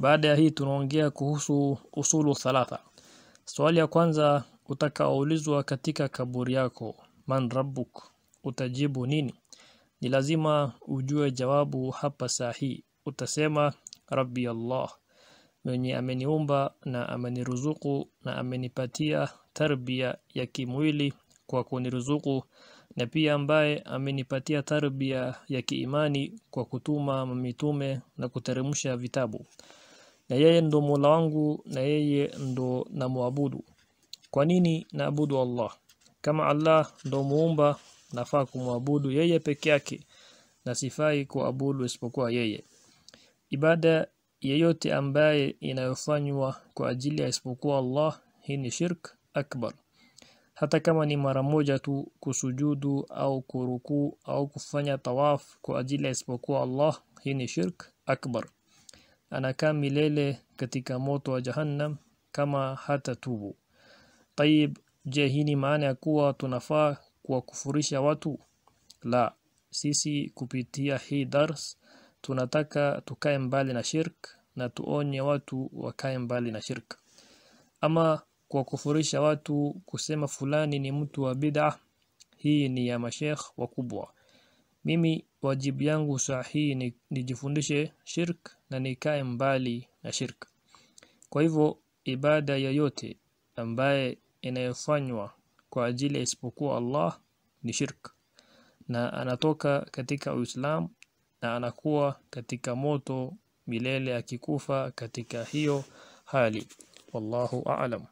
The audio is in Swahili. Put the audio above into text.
Baada ya hii tunaongea kuhusu usulu thalatha. Swali ya kwanza utakaoulizwa katika kaburi yako, man rabbuk, utajibu nini? Ni lazima ujue jawabu hapa sahi. Utasema rabbi Allah, mwenye ameniumba na ameniruzuku na amenipatia tarbia ya kimwili kwa kuniruzuku na pia ambaye amenipatia tarbia ya kiimani kwa kutuma mitume na kuteremsha vitabu na yeye ndo Mola wangu na yeye ndo namwabudu. Kwa nini naabudu Allah? Kama Allah ndo muumba, nafaa kumwabudu yeye peke yake na sifai kuabudu isipokuwa yeye. Ibada yeyote ambaye inayofanywa kwa ajili ya isipokuwa Allah, hii ni shirk akbar. Hata kama ni mara moja tu kusujudu au kurukuu au kufanya tawaf kwa ajili ya isipokuwa Allah, hii ni shirk akbar anakaa milele katika moto wa jahannam kama hata tubu tayib je hii ni maana ya kuwa tunafaa kuwakufurisha watu la sisi kupitia hii dars tunataka tukae mbali na shirk na tuonye watu wakae mbali na shirk ama kwa kufurisha watu kusema fulani ni mtu wa bid'a hii ni ya mashekh wakubwa mimi wajibu yangu sahihi ni nijifundishe shirk na nikae mbali na shirk. Kwa hivyo ibada yoyote ambaye inayofanywa kwa ajili isipokuwa Allah ni shirk na anatoka katika uislam na anakuwa katika moto milele akikufa katika hiyo hali wallahu aalam.